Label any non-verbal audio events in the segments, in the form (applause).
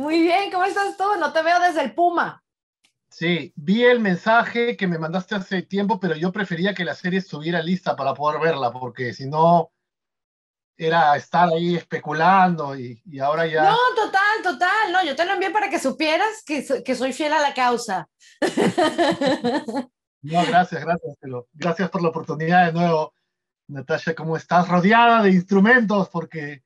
Muy bien, ¿cómo estás tú? No te veo desde el Puma. Sí, vi el mensaje que me mandaste hace tiempo, pero yo prefería que la serie estuviera lista para poder verla, porque si no era estar ahí especulando y, ahora ya... No, total, total, no, yo te lo envié para que supieras que, que soy fiel a la causa. (laughs) No, gracias, gracias, gracias por la oportunidad de nuevo. Natasha, ¿cómo estás? Rodeada de instrumentos, porque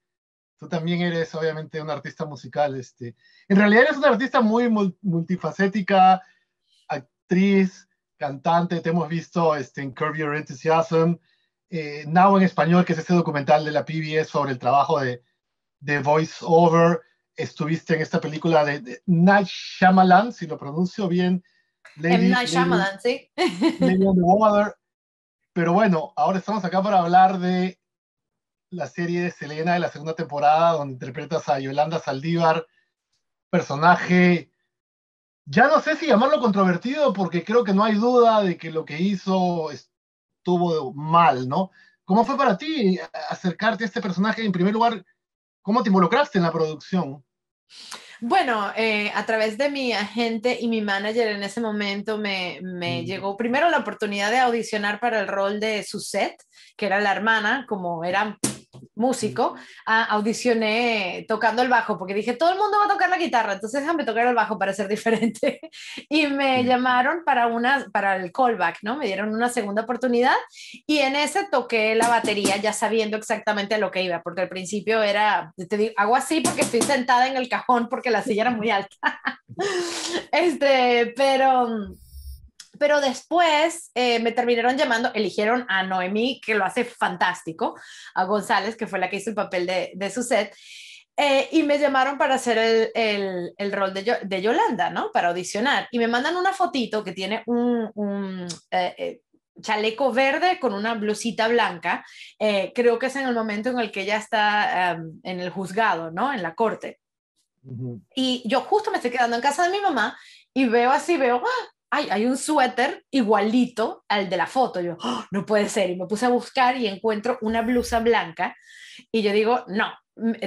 también eres obviamente un artista musical. Este. En realidad eres una artista muy multifacética, actriz, cantante, te hemos visto este, en Curve Your Enthusiasm, eh, Now en Español, que es este documental de la PBS sobre el trabajo de, de Voice Over, estuviste en esta película de, Night Shyamalan, si lo pronuncio bien. En Night Shyamalan, sí. Lady Pero bueno, ahora estamos acá para hablar de la serie de Selena de la segunda temporada, donde interpretas a Yolanda Saldívar, personaje, ya no sé si llamarlo controvertido, porque creo que no hay duda de que lo que hizo estuvo mal, ¿no? ¿Cómo fue para ti acercarte a este personaje? En primer lugar, ¿cómo te involucraste en la producción? Bueno, eh, a través de mi agente y mi manager en ese momento me, mm. llegó primero la oportunidad de audicionar para el rol de Suzette, que era la hermana, como eran músico, audicioné tocando el bajo, porque dije, todo el mundo va a tocar la guitarra, entonces déjame tocar el bajo para ser diferente. (laughs) y me llamaron para, una, para el callback, ¿no? Me dieron una segunda oportunidad y en ese toqué la batería ya sabiendo exactamente a lo que iba, porque al principio era, te digo, hago así porque estoy sentada en el cajón porque la silla era muy alta. (laughs) este, pero mm, pero después eh, me terminaron llamando, eligieron a Noemí, que lo hace fantástico, a González, que fue la que hizo el papel de, su set, eh, y me llamaron para hacer el, rol de, Yolanda, ¿no? Para audicionar. Y me mandan una fotito que tiene un, eh, chaleco verde con una blusita blanca. creo que es en el momento en el que ella está em, en el juzgado, ¿no? En la corte. Y yo justo me estoy quedando en casa de mi mamá y veo así, veo, ¡ah! hay un suéter igualito al de la foto. Yo, oh, no puede ser. Y me puse a buscar y encuentro una blusa blanca. Y yo digo, no,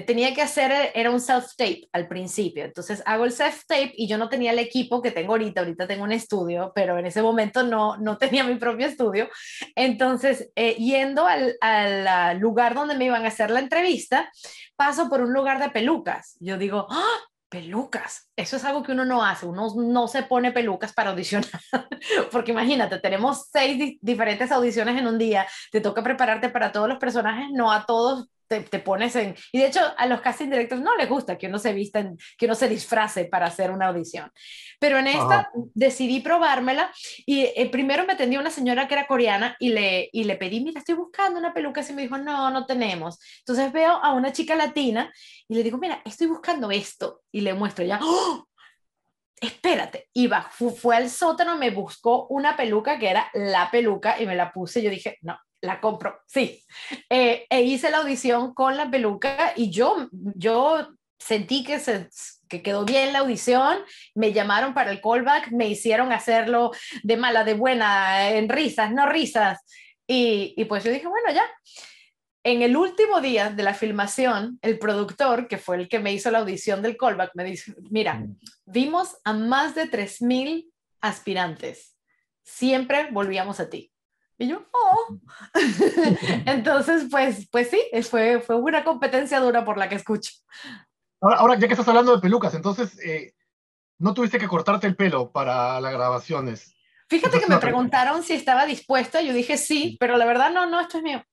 tenía que hacer, era un self-tape al principio. Entonces hago el self-tape y yo no tenía el equipo que tengo ahorita. Ahorita tengo un estudio, pero en ese momento no, no tenía mi propio estudio. Entonces, eh, yendo al, al, lugar donde me iban a hacer la entrevista, paso por un lugar de pelucas. Yo digo, ¡Ah! pelucas. Eso es algo que uno no hace, uno no se pone pelucas para audicionar, (laughs) porque imagínate, tenemos seis diferentes audiciones en un día, te toca prepararte para todos los personajes, no a todos te, pones en... Y de hecho, a los casting directors no les gusta que uno se vista, que uno se disfrace para hacer una audición. Pero en esta decidí probármela y eh, primero me atendió una señora que era coreana y le, y le pedí, mira, estoy buscando una peluca. Y me dijo, no, no tenemos. Entonces veo a una chica latina y le digo, mira, estoy buscando esto. Y le muestro ya, ¡Oh! espérate, y fue, fue, al sótano, me buscó una peluca que era la peluca y me la puse. Yo dije, no, la compro, sí. Eh, e hice la audición con la peluca y yo, yo sentí que, se, que quedó bien la audición, me llamaron para el callback, me hicieron hacerlo de mala, de buena, en risas, no risas. Y, y pues yo dije, bueno, ya. En el último día de la filmación, el productor, que fue el que me hizo la audición del callback, me dice, mira, mm. vimos a más de 3.000 aspirantes, siempre volvíamos a ti. Y yo, oh. (laughs) Entonces, pues, pues sí, fue, fue una competencia dura por la que escucho. Ahora, ya que estás hablando de pelucas, entonces, eh, ¿no tuviste que cortarte el pelo para las grabaciones? Fíjate que me preguntaron si estaba dispuesta, yo dije sí, pero la verdad no, no, esto es mío.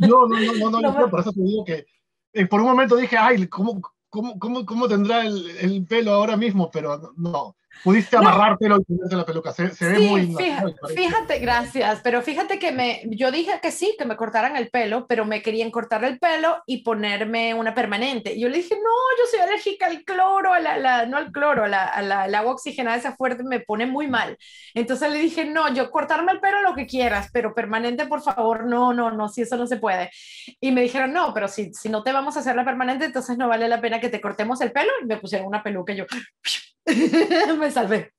No, no, no, no, (laughs) por eso te digo que eh, por un momento dije, ay, ¿cómo, cómo, cómo, tendrá el, pelo ahora mismo? Pero no, Pudiste amarrarte y la peluca. Se, ve muy. Fíjate, fíjate, gracias. Pero fíjate que me, yo dije que sí, que me cortaran el pelo, pero me querían cortar el pelo y ponerme una permanente. Y yo le dije, no, yo soy alérgica al cloro, a no al cloro, a la, agua oxigenada esa fuerte me pone muy mal. Entonces le dije, no, yo cortarme el pelo lo que quieras, pero permanente, por favor, no, no, no, si eso no se puede. Y me dijeron, no, pero si, si no te vamos a hacer la permanente, entonces no vale la pena que te cortemos el pelo. Y me pusieron una peluca y yo (laughs) Me salvé.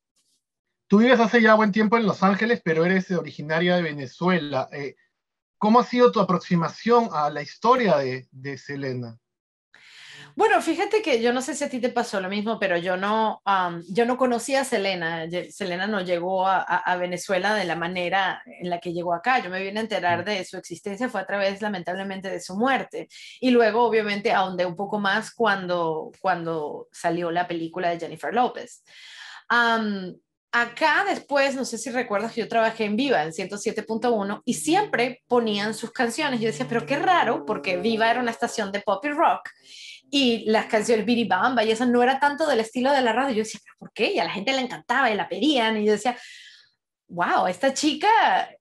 Tú vives hace ya buen tiempo en Los Ángeles, pero eres originaria de Venezuela. Eh, ¿Cómo ha sido tu aproximación a la historia de Selena? Bueno, fíjate que yo no sé si a ti te pasó lo mismo, pero yo no, yo no conocía a Selena. Selena no llegó a, Venezuela de la manera en la que llegó acá. Yo me vine a enterar mm. de su existencia, fue a través, lamentablemente, de su muerte. Y luego, obviamente, ahondé un poco más cuando, cuando salió la película de Jennifer López acá después, no sé si recuerdas que yo trabajé en Viva, en 107.1, y siempre ponían sus canciones. Yo decía, pero qué raro, porque Viva era una estación de pop y rock, y las canciones Biribamba y eso no era tanto del estilo de la radio. Yo decía, ¿por qué? Y a la gente le encantaba y la pedían, y yo decía, wow, esta chica,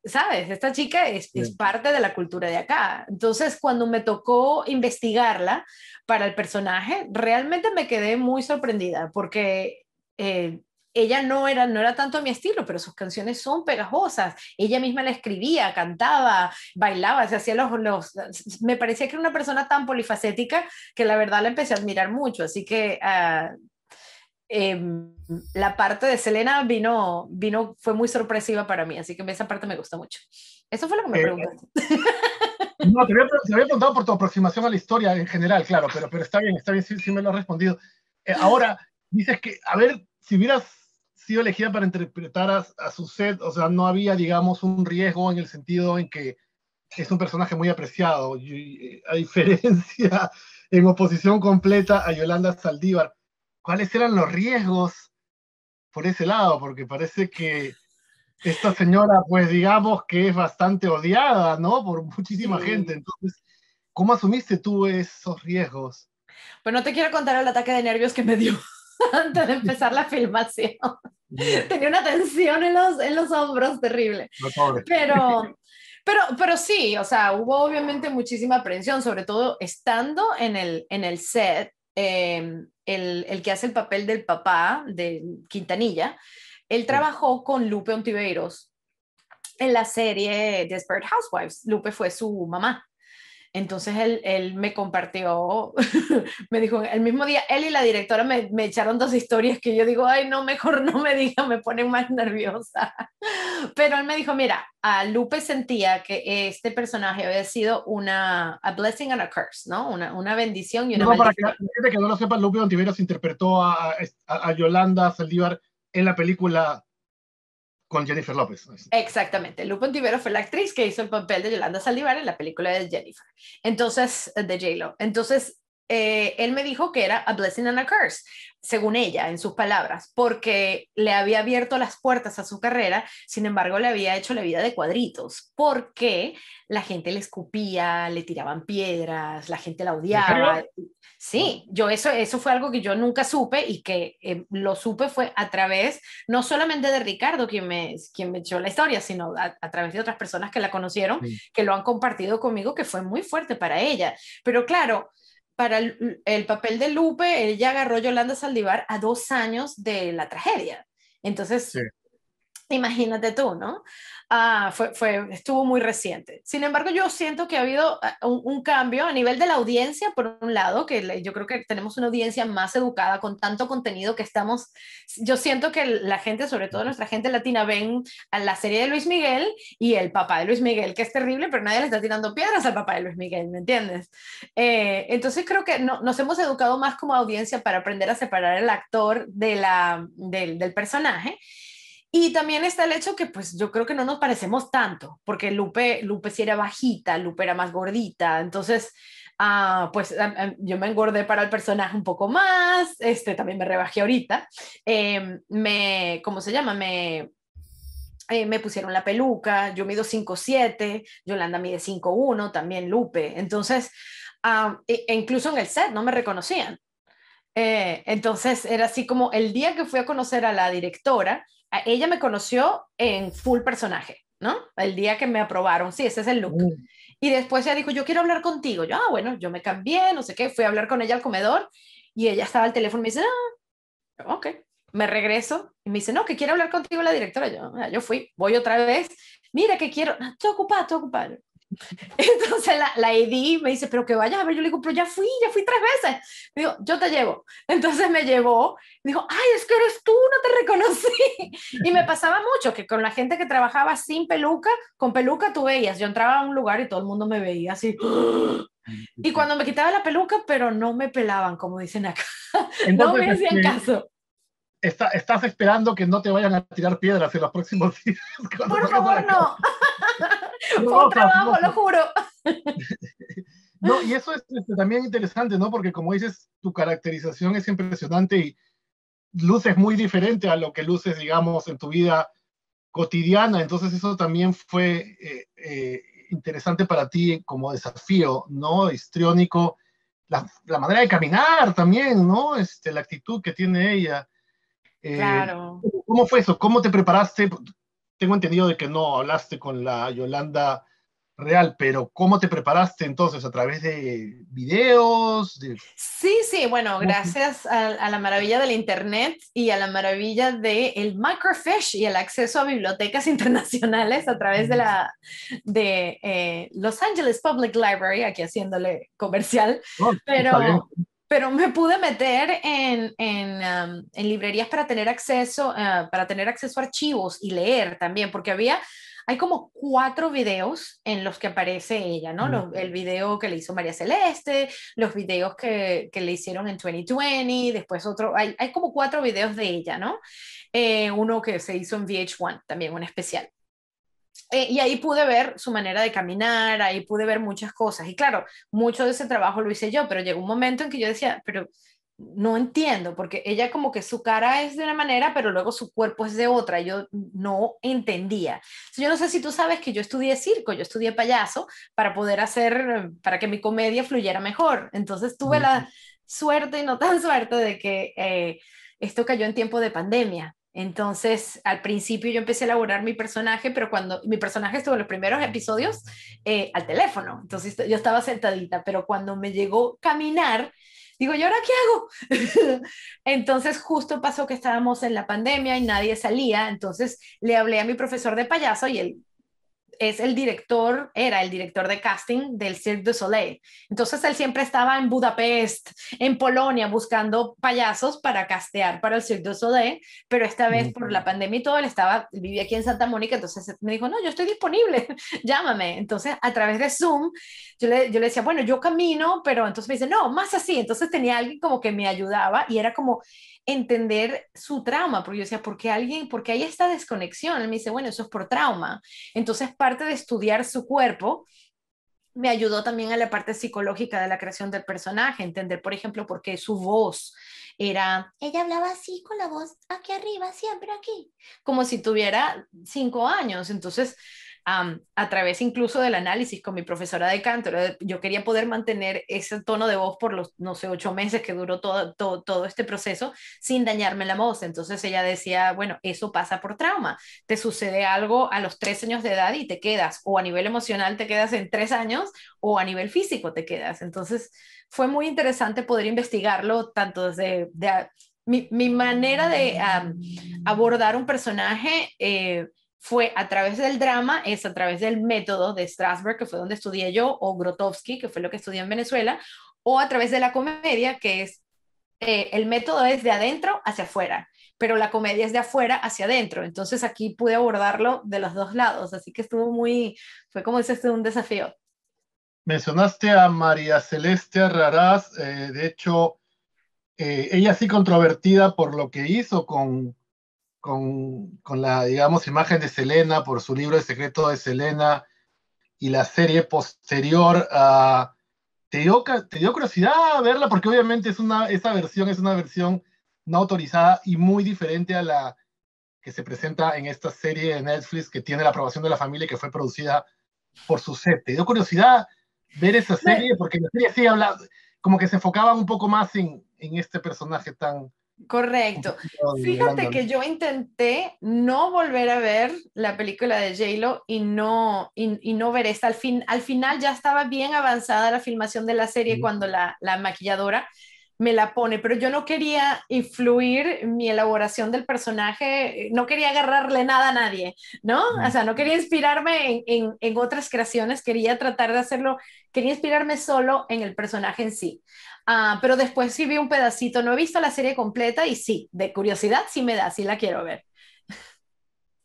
¿sabes? Esta chica es, parte de la cultura de acá. Entonces, cuando me tocó investigarla para el personaje, realmente me quedé muy sorprendida porque eh, ella no era, no era tanto mi estilo, pero sus canciones son pegajosas. Ella misma la escribía, cantaba, bailaba, se hacía los, Me parecía que era una persona tan polifacética que la verdad la empecé a admirar mucho. Así que ah, em, la parte de Selena vino, vino, fue muy sorpresiva para mí, así que esa parte me gustó mucho. Eso fue lo que me preguntó eh, preguntaste. Eh, no, te había, preguntado por tu aproximación a la historia en general, claro, pero, pero está bien, está bien, si me lo has respondido. Eh, ahora, dices que, a ver, si hubieras sido elegida para interpretar a, su set, o sea, no había, digamos, un riesgo en el sentido en que es un personaje muy apreciado, a diferencia, (laughs) en oposición completa a Yolanda Saldívar. ¿Cuáles eran los riesgos por ese lado? Porque parece que esta señora, pues digamos que es bastante odiada, ¿no? Por muchísima gente. Entonces, ¿cómo asumiste tú esos riesgos? Pues no te quiero contar el ataque de nervios que me dio. (laughs) antes de empezar la filmación. Tenía una tensión en los, en los hombros terrible. pero, (laughs) pero, pero sí, o sea, hubo obviamente muchísima aprensión, sobre todo estando en el, en el set, em, el, el, que hace el papel del papá de Quintanilla, él trabajó con Lupe Ontiveros en la serie Desperate Housewives. Lupe fue su mamá. Entonces él, me compartió, (laughs) me dijo, el mismo día él y la directora me, echaron dos historias que yo digo, ay, no, mejor no me diga me ponen más nerviosa. (laughs) Pero él me dijo, mira, a Lupe sentía que este personaje había sido una a blessing and a curse, ¿no? Una, bendición y una no, Para que, no lo sepa, Lupe interpretó a Yolanda Saldívar en la película con Jennifer López. Exactamente. Lupo Antivero fue la actriz que hizo el papel de Yolanda Saldivar en la película de Jennifer. Entonces, de J-Lo. Entonces, eh, él me dijo que era a blessing and a curse, según ella, en sus palabras, porque le había abierto las puertas a su carrera, sin embargo le había hecho la vida de cuadritos, porque la gente le escupía, le tiraban piedras, la gente la odiaba. Sí, yo eso, eso fue algo que yo nunca supe y que eh, lo supe fue a través, no solamente de Ricardo, quien me, quien me echó la historia, sino a, través de otras personas que la conocieron, que lo han compartido conmigo, que fue muy fuerte para ella. Pero claro, para el, papel de Lupe, ella agarró Yolanda Saldivar a dos años de la tragedia. Entonces, Imagínate tú, ¿no? Ah, fue, fue, estuvo muy reciente. Sin embargo, yo siento que ha habido ah, un, cambio a nivel de la audiencia, por un lado, que yo creo que tenemos una audiencia más educada con tanto contenido que estamos, yo siento que la gente, sobre todo nuestra gente latina, ven a la serie de Luis Miguel y el papá de Luis Miguel, que es terrible, pero nadie le está tirando piedras al papá de Luis Miguel, ¿me entiendes? Eh, entonces creo que nos hemos educado más como audiencia para aprender a separar el actor de la, del, del personaje y también está el hecho que pues yo creo que no nos parecemos tanto, porque Lupe, Lupe sí era bajita, Lupe era más gordita, entonces ah, pues yo me engordé para el personaje un poco más, este también me rebajé ahorita, em, me, ¿cómo se llama? Me, eh, me pusieron la peluca, yo mido 5'7, Yolanda mide 5'1, también Lupe. Entonces, ah, e, e incluso en el set no me reconocían. Eh, entonces, era así como el día que fui a conocer a la directora, ella me conoció en full personaje, ¿no? El día que me aprobaron, sí, ese es el look. Mm. Y después ella dijo, yo quiero hablar contigo. Yo, ah, bueno, yo me cambié, no sé qué, fui a hablar con ella al comedor y ella estaba al teléfono y me dice, ah, ok. Me regreso y me dice, no, que quiero hablar contigo la directora. Yo, ah, yo fui, voy otra vez. Mira que quiero, ah, estoy ocupada, estoy ocupada. (laughs) Entonces la, la me dice, pero que vayas a ver. Yo le digo, pero ya fui, ya fui tres veces. digo, yo te llevo. (laughs) Entonces me llevó. dijo, ay, es que eres tú, no te reconocí. (laughs) Y me pasaba mucho que con la gente que trabajaba sin peluca, con peluca tú veías. Yo entraba a un lugar y todo el mundo me veía así. (gasps) Y cuando me quitaba la peluca, pero no me pelaban, como dicen acá. no me hacían este, caso. estás esperando que no te vayan a tirar piedras en los próximos días. Por favor, no. (laughs) un trabajo, lo juro. (laughs) no, y eso es este, también interesante, ¿no? Porque como dices, tu caracterización es impresionante y luces muy diferente a lo que luces, digamos, en tu vida cotidiana. Entonces eso también fue eh, eh, interesante para ti como desafío, ¿no? Histriónico. La, manera de caminar también, ¿no? Este, la actitud que tiene ella. Eh, claro. ¿Cómo fue eso? ¿Cómo te preparaste? tengo entendido de que no hablaste con la Yolanda real, pero ¿cómo te preparaste entonces? ¿A través de videos? Sí, sí, bueno, gracias a, la maravilla del Internet y a la maravilla del el microfish y el acceso a bibliotecas (laughs) internacionales a través de la de eh, Los Angeles Public Library, aquí haciéndole comercial, oh, pero pero me pude meter en, um, librerías para tener acceso, uh, para tener acceso a archivos y leer también, porque había, hay como cuatro videos en los que aparece ella, ¿no? el video que le hizo María Celeste, los videos que, le hicieron en 2020, después otro, hay, como cuatro videos de ella, ¿no? Eh, uno que se hizo en VH1, también un especial. Eh, y ahí pude ver su manera de caminar, ahí pude ver muchas cosas. Y claro, mucho de ese trabajo lo hice yo, pero llegó un momento en que yo decía, pero no entiendo, porque ella como que su cara es de una manera, pero luego su cuerpo es de otra, yo no entendía. Yo no sé si tú sabes que yo estudié circo, yo estudié payaso para poder hacer, para que mi comedia fluyera mejor. Entonces tuve la suerte y no tan (laughs) suerte de que eh, esto cayó en tiempo de pandemia. Entonces, al principio yo empecé a elaborar mi personaje, pero cuando mi personaje estuvo en los primeros episodios eh, al teléfono, entonces yo estaba sentadita, pero cuando me llegó caminar, digo, ¿y ahora qué hago? (laughs) entonces, justo pasó que estábamos en la pandemia y nadie salía, entonces le hablé a mi profesor de payaso y él es el director, era el director de casting del Cirque du Soleil. Entonces él siempre estaba en Budapest, en Polonia, buscando payasos para castear para el Cirque du Soleil, pero esta vez por la pandemia y todo, él estaba, vivía aquí en Santa Mónica, entonces me dijo, no, yo estoy disponible, (laughs) llámame. Entonces a través de Zoom, yo le, yo decía, bueno, yo camino, pero entonces me dice, no, más así. Entonces tenía alguien como que me ayudaba y era como entender su trauma, porque yo decía, ¿por qué alguien, porque qué hay esta desconexión? Él me dice, bueno, eso es por trauma. Entonces, parte de estudiar su cuerpo, me ayudó también a la parte psicológica de la creación del personaje, entender, por ejemplo, por qué su voz era... Ella hablaba así con la voz aquí arriba, siempre aquí, como si tuviera cinco años. Entonces, a través incluso del análisis con mi profesora de canto. Yo quería poder mantener ese tono de voz por los, no sé, ocho meses que duró todo, todo, este proceso sin dañarme la voz. Entonces ella decía, bueno, eso pasa por trauma. Te sucede algo a los tres años de edad y te quedas, o a nivel emocional te quedas en tres años, o a nivel físico te quedas. Entonces fue muy interesante poder investigarlo tanto desde... mi, mi, manera de abordar un personaje eh, fue a través del drama, es a través del método de Strasberg, que fue donde estudié yo, o Grotowski, que fue lo que estudié en Venezuela, o a través de la comedia, que es, eh, el método es de adentro hacia afuera, pero la comedia es de afuera hacia adentro. Entonces aquí pude abordarlo de los dos lados, así que estuvo muy, fue como dices, un desafío. Mencionaste a María Celeste Raraz, eh, de hecho, eh, ella sí controvertida por lo que hizo con con, la, digamos, imagen de Selena por su libro El secreto de Selena y la serie posterior, a ah, ¿te, dio, ¿te dio curiosidad verla? Porque obviamente es una, esa versión es una versión no autorizada y muy diferente a la que se presenta en esta serie de Netflix que tiene la aprobación de la familia y que fue producida por su set. ¿Te dio curiosidad ver esa serie? Porque la serie sí habla, como que se enfocaba un poco más en este personaje tan Correcto. Fíjate que yo intenté no volver a ver la película de J-Lo y no, y, no ver esta. Al, fin, al final ya estaba bien avanzada la filmación de la serie cuando la, la maquilladora me la pone, pero yo no quería influir mi elaboración del personaje, eh, no quería agarrarle nada a nadie, ¿no? O sea, no quería inspirarme en, otras creaciones, quería tratar de hacerlo, quería inspirarme solo en el personaje en sí. Ah, pero después sí vi un pedacito, no he visto la serie completa y sí, de curiosidad sí me da, sí la quiero ver.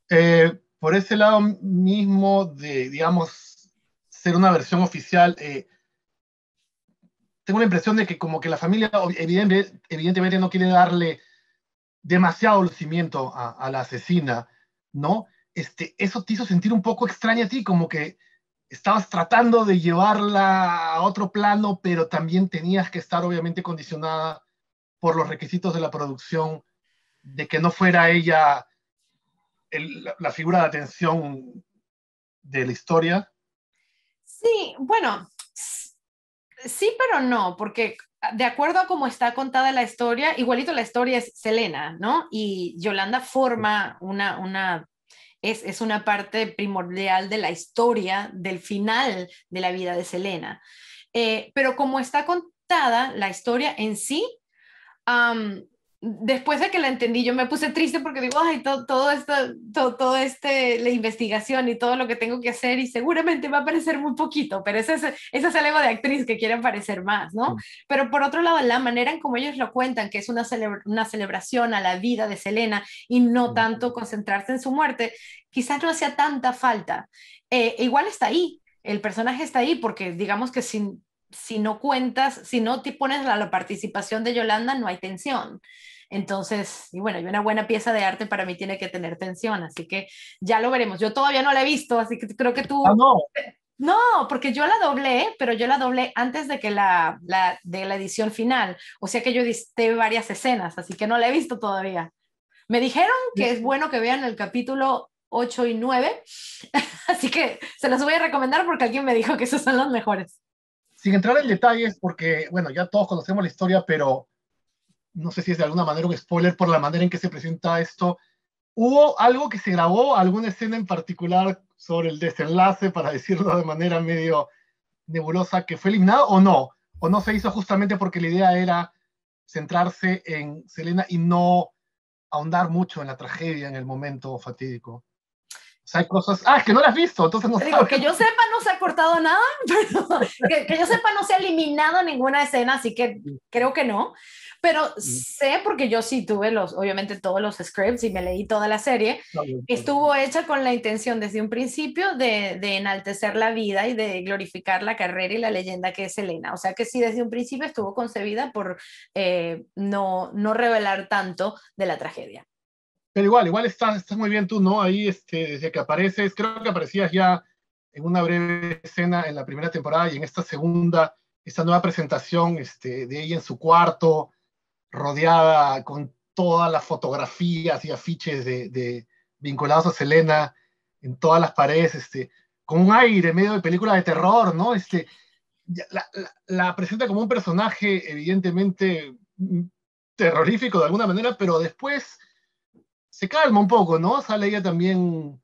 Eh, por ese lado mismo de, digamos, ser una versión oficial, eh, tengo la impresión de que como que la familia evidentemente no quiere darle demasiado lucimiento a, la asesina, ¿no? Este, eso te hizo sentir un poco extraña a ti, como que estabas tratando de llevarla a otro plano, pero también tenías que estar obviamente condicionada por los requisitos de la producción, de que no fuera ella la figura de atención de la historia. Sí, bueno, Sí, pero no, porque de acuerdo a cómo está contada la historia, igualito la historia es Selena, ¿no? Y Yolanda forma una, una es, una parte primordial de la historia, del final de la vida de Selena. Eh, pero como está contada la historia en sí, después de que la entendí, yo me puse triste porque digo, ay, todo, todo esto, todo, este, la investigación y todo lo que tengo que hacer y seguramente va a parecer muy poquito, pero ese es, esa el ego de actriz que quieren parecer más, ¿no? Pero por otro lado, la manera en como ellos lo cuentan, que es una, una celebración a la vida de Selena y no tanto concentrarse en su muerte, quizás no hacía tanta falta. Eh, igual está ahí, el personaje está ahí porque digamos que sin si no cuentas, si no te pones la participación de Yolanda, no hay tensión. Entonces, y bueno, y una buena pieza de arte para mí tiene que tener tensión, así que ya lo veremos. Yo todavía no la he visto, así que creo que tú... Ah, no. porque yo la doblé, pero yo la doblé antes de que la, de la edición final. O sea que yo diste varias escenas, así que no la he visto todavía. Me dijeron que es bueno que vean el capítulo 8 y 9, (laughs) así que se las voy a recomendar porque alguien me dijo que esos son los mejores sin entrar en detalles, porque, bueno, ya todos conocemos la historia, pero no sé si es de alguna manera un spoiler por la manera en que se presenta esto. ¿Hubo algo que se grabó, alguna escena en particular sobre el desenlace, para decirlo de manera medio nebulosa, que fue eliminado o no? ¿O no se hizo justamente porque la idea era centrarse en Selena y no ahondar mucho en la tragedia en el momento fatídico? hay cosas. Ah, que no las has visto, entonces no que yo sepa, no se ha cortado nada, (laughs) que, yo sepa, no se ha eliminado ninguna escena, así que creo que no. Pero mm. sé, porque yo sí tuve los, obviamente, todos los scripts y me leí toda la serie. Estuvo hecha con la intención desde un principio de, enaltecer la vida y de glorificar la carrera y la leyenda que es Elena. O sea que sí, desde un principio estuvo concebida por eh, no, no revelar tanto de la tragedia. Pero igual, igual estás, muy bien tú, ¿no? Ahí, este, desde que apareces, creo que aparecías ya en una breve escena en la primera temporada y en esta segunda, esta nueva presentación este, de ella en su cuarto, rodeada con todas las fotografías y afiches de, vinculados a Selena en todas las paredes, este, con un aire medio de película de terror, ¿no? Este, la, la, presenta como un personaje evidentemente mm, terrorífico de alguna manera, pero después se calma un poco, ¿no? Sale ella también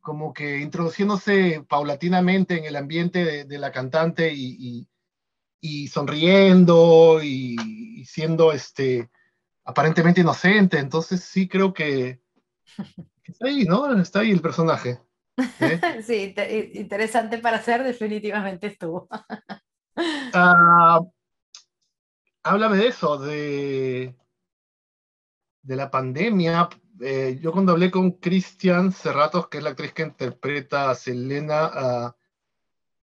como que introduciéndose paulatinamente en el ambiente de, la cantante y, sonriendo y, siendo este aparentemente inocente. Entonces sí creo que (laughs) está ahí, ¿no? Está ahí el personaje. ¿eh? (laughs) Sí, interesante para ser, definitivamente estuvo. (laughs) Ah, háblame de eso, de, de la pandemia, eh, yo cuando hablé con Cristian Cerratos, que es la actriz que interpreta a Selena, ah,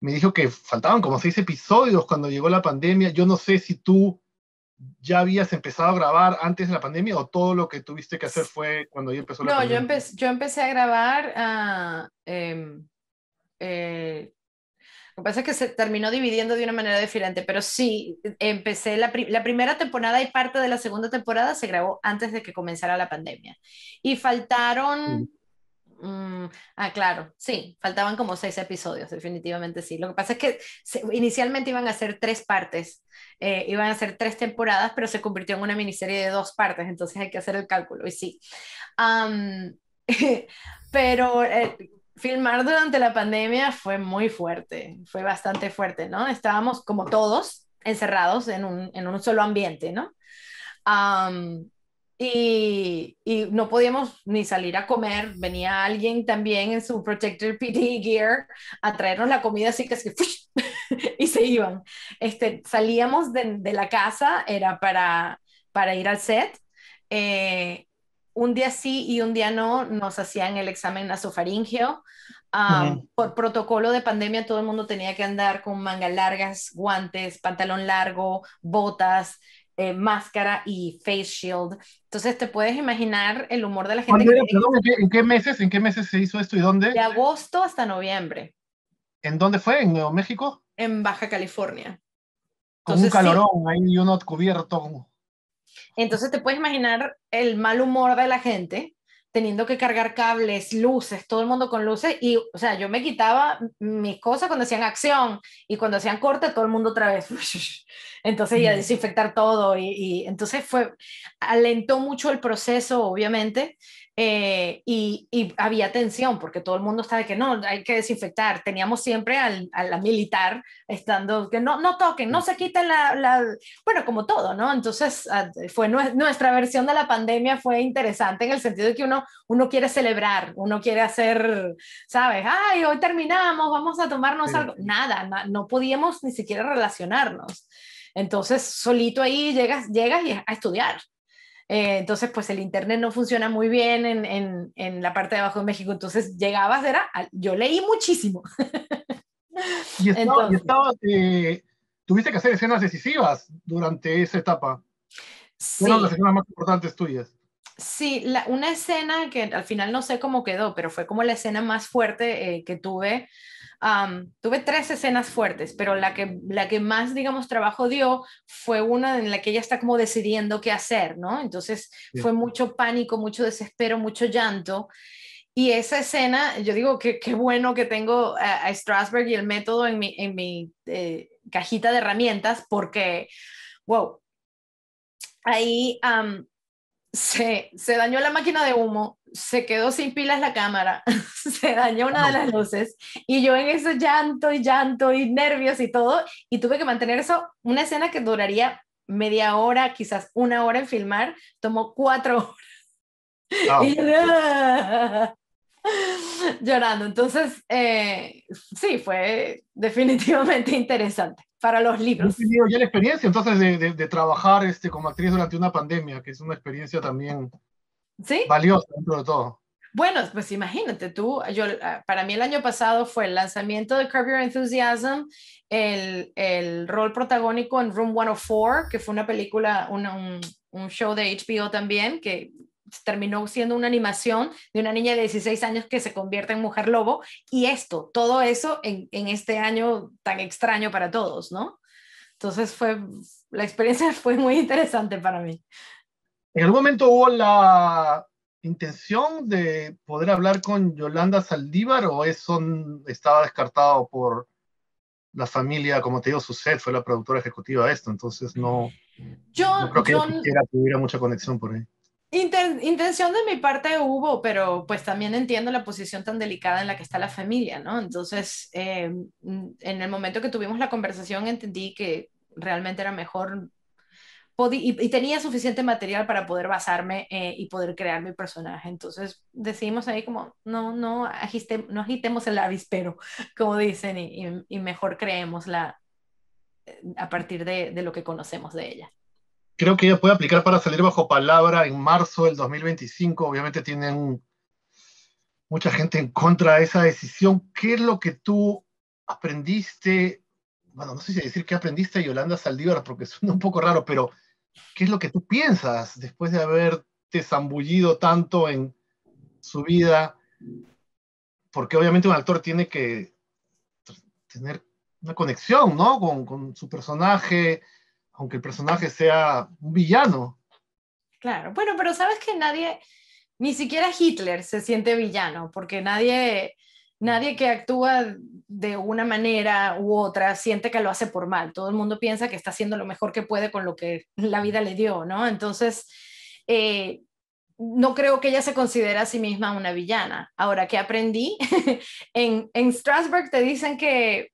me dijo que faltaban como seis episodios cuando llegó la pandemia. Yo no sé si tú ya habías empezado a grabar antes de la pandemia o todo lo que tuviste que hacer fue cuando ya empezó la pandemia? No, yo, empecé a grabar ah, em, eh, lo que pasa es que se terminó dividiendo de una manera diferente, pero sí, empecé la, la primera temporada y parte de la segunda temporada se grabó antes de que comenzara la pandemia. Y faltaron... Mm, ah, claro, sí, faltaban como seis episodios, definitivamente sí. Lo que pasa es que inicialmente iban a ser tres partes, eh, iban a ser tres temporadas, pero se convirtió en una miniserie de dos partes, entonces hay que hacer el cálculo, y sí. (laughs) pero eh, filmar durante la pandemia fue muy fuerte, fue bastante fuerte, ¿no? Estábamos como todos encerrados en un, en un solo ambiente, ¿no? y, y, no podíamos ni salir a comer, venía alguien también en su Protector PD Gear a traernos la comida, así que, (laughs) y se iban. Este, salíamos de, de la casa, era para, para ir al set, eh, un día sí y un día no nos hacían el examen nasofaringeo. Por protocolo de pandemia todo el mundo tenía que andar con mangas largas, guantes, pantalón largo, botas, eh, máscara y face shield. Entonces te puedes imaginar el humor de la gente. ¿en, qué, meses? ¿En qué meses se hizo esto y dónde? De agosto hasta noviembre. ¿En dónde fue? ¿En Nuevo México? En Baja California. con un calorón ahí y uno cubierto. Entonces te puedes imaginar el mal humor de la gente teniendo que cargar cables, luces, todo el mundo con luces y, o sea, yo me quitaba mis cosas cuando hacían acción y cuando hacían corte, todo el mundo otra vez. (laughs) Entonces ya desinfectar todo y, y entonces fue, alentó mucho el proceso, obviamente, eh, y, había tensión porque todo el mundo estaba de que no, hay que desinfectar. Teníamos siempre al, a la militar estando que no, no toquen, no se quiten la, Bueno, como todo, ¿no? Entonces, ah, fue nuestra versión de la pandemia fue interesante en el sentido de que uno, uno quiere celebrar, uno quiere hacer, ¿sabes? Ay, hoy terminamos, vamos a tomarnos algo. Nada, no podíamos ni siquiera relacionarnos. Entonces, solito ahí llegas, llegas y a estudiar. Eh, entonces, pues el Internet no funciona muy bien en, en, en, la parte de abajo de México. Entonces, llegabas, era, yo leí muchísimo. y entonces, eh, tuviste que hacer escenas decisivas durante esa etapa. Sí. Una de las escenas más importantes tuyas. Sí, la, una escena que al final no sé cómo quedó, pero fue como la escena más fuerte eh, que tuve tuve tres escenas fuertes, pero la que, la que más, digamos, trabajo dio fue una en la que ella está como decidiendo qué hacer, ¿no? Entonces fue mucho pánico, mucho desespero, mucho llanto. Y esa escena, yo digo que qué bueno que tengo a, Strasberg y el método en mi, en mi eh, cajita de herramientas, porque, wow, ahí se, se, dañó la máquina de humo, se quedó sin pilas la cámara, (laughs) se dañó una de las luces y yo en ese llanto y llanto y nervios y todo y tuve que mantener eso, una escena que duraría media hora, quizás una hora en filmar, tomó cuatro horas. (laughs) Ah". (laughs) llorando. Entonces, eh, sí, fue definitivamente (laughs) interesante para los libros. y la experiencia entonces de, trabajar este, como actriz durante una pandemia, que es una experiencia también ¿Sí? valiosa dentro de todo. Bueno, pues imagínate tú, yo, ah, para mí el año pasado fue el lanzamiento de Curb Your Enthusiasm, el, el rol protagónico en Room 104, que fue una película, un, un show de HBO también, que terminó siendo una animación de una niña de 16 años que se convierte en mujer lobo y esto, todo eso en, en este año tan extraño para todos, ¿no? Entonces fue, la experiencia (laughs) fue muy interesante para mí. En algún momento hubo la intención de poder hablar con Yolanda Saldívar o eso estaba descartado por la familia, como te digo, sed fue la productora ejecutiva de esto, entonces no, yo, no creo que tuviera mucha conexión por ahí intención de mi parte hubo, pero pues también entiendo la posición tan delicada en la que está la familia, ¿no? Entonces, em, en el momento que tuvimos la conversación, entendí que realmente era mejor y, tenía suficiente material para poder basarme eh, y poder crear mi personaje. Entonces decidimos ahí como, no, no, no agitemos el avispero, como dicen, y, mejor creemos la, eh, a partir de lo que conocemos de ella creo que ella puede aplicar para salir bajo palabra en marzo del 2025. Obviamente tienen mucha gente en contra de esa decisión. ¿Qué es lo que tú aprendiste? Bueno, no sé si decir qué aprendiste Yolanda Saldívar porque (laughs) suena un poco raro, pero ¿qué es lo que tú piensas después de haberte zambullido tanto en su vida? Porque obviamente un actor tiene que tener una conexión, con su personaje, aunque el personaje sea un villano. Claro, bueno, pero sabes que nadie, ni siquiera Hitler se siente villano, porque nadie, nadie que actúa de una manera u otra siente que lo hace por mal. Todo el mundo piensa que está haciendo lo mejor que puede con lo que la vida le dio, ¿no? Entonces, eh, no creo que ella se considere a sí misma una villana. Ahora, ¿qué aprendí? (laughs) en, en Strasbourg te dicen que,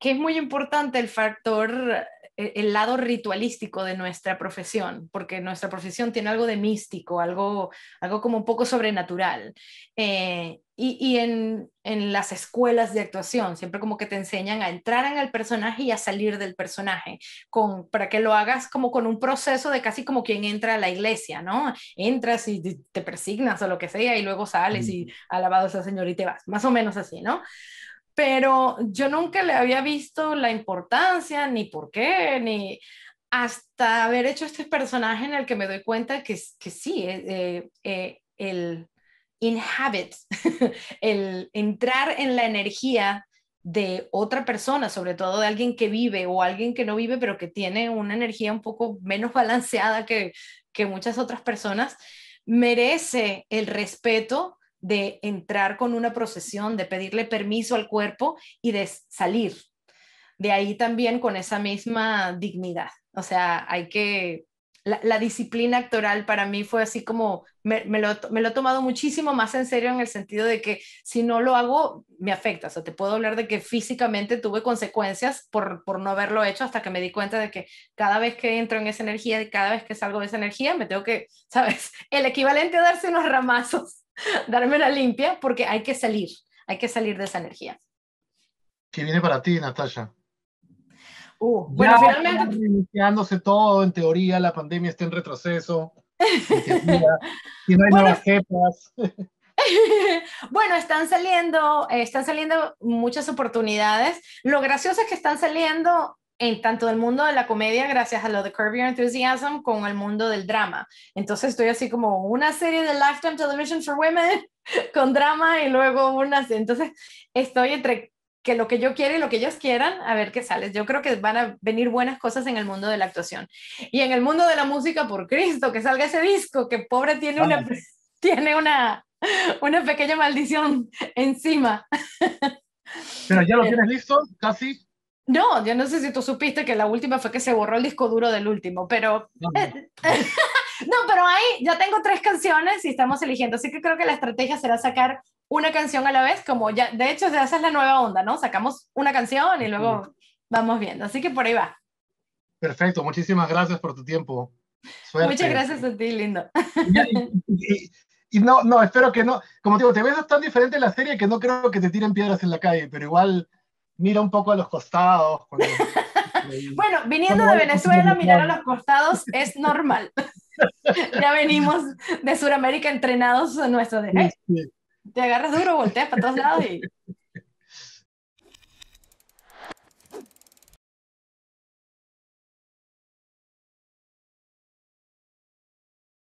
que es muy importante el factor e, el lado ritualístico de nuestra profesión, porque nuestra profesión tiene algo de místico, algo, algo como un poco sobrenatural. Eh, y, en, las escuelas de actuación, siempre como que te enseñan a entrar en el personaje y a salir del personaje, con, para que lo hagas como con un proceso de casi como quien entra a la iglesia, ¿no? Entras y te persignas o lo que sea y luego sales y alabado sea Señor y te vas, más o menos así, ¿no? pero yo nunca le había visto la importancia, ni por qué, ni hasta haber hecho este personaje en el que me doy cuenta que, que sí, eh, eh, el inhabit, (laughs) el entrar en la energía de otra persona, sobre todo de alguien que vive o alguien que no vive, pero que tiene una energía un poco menos (laughs) balanceada que, que muchas otras personas, merece el respeto de entrar con una procesión, de pedirle permiso al cuerpo y de salir de ahí también con esa misma dignidad. O sea, hay que... La, disciplina actoral para mí fue así como, me, lo, me, he tomado muchísimo más en serio en el sentido de que si no lo hago, me afecta. O sea, te puedo hablar de que físicamente tuve consecuencias por, por no haberlo hecho hasta que me di cuenta de que cada vez que entro en esa energía, y cada vez que salgo de esa energía, me tengo que, (laughs) ¿sabes? El equivalente a darse unos ramazos (laughs) darme la limpia porque hay que salir, hay que salir de esa energía. ¿Qué viene para ti, Natalia. Uh, bueno, ya finalmente. Iniciándose todo, en teoría, la pandemia está en retroceso. (laughs) y no hay nuevas cepas. (laughs) bueno, están saliendo, eh, están saliendo muchas oportunidades. Lo gracioso es que están saliendo en tanto del mundo de la comedia, gracias a lo de Curb Your Enthusiasm, con el mundo del drama. Entonces estoy así como una serie de Lifetime Television for Women (laughs) con drama y luego unas... Entonces estoy entre que lo que yo quiero y lo que ellos quieran, a ver qué sale. Yo creo que van a venir buenas cosas en el mundo de la actuación. Y en el mundo de la música, por Cristo, que salga ese disco, que pobre tiene una... (laughs) Tiene una, una pequeña maldición encima. Pero ya lo (laughs) tienes listo, casi. No, yo no sé si tú supiste que la última fue que se borró el disco duro del último, pero... Eh, (laughs) no, pero ahí ya tengo tres canciones y estamos eligiendo, así que creo que la estrategia será sacar una canción a la vez, como ya, de hecho, esa es la nueva onda, ¿no? Sacamos una canción y luego vamos viendo, así que por ahí va. Perfecto, muchísimas gracias por tu tiempo. Muchas gracias a ti, lindo. Y, no, no, espero que no, como digo, te ves tan diferente en la serie que no creo que te tiren piedras en la calle, pero igual mira un poco a los costados. (laughs) bueno, viniendo de Venezuela, mirar a los costados es normal. (laughs) ya venimos de Sudamérica entrenados nuestros de... te agarras duro, volteas para todos lados y...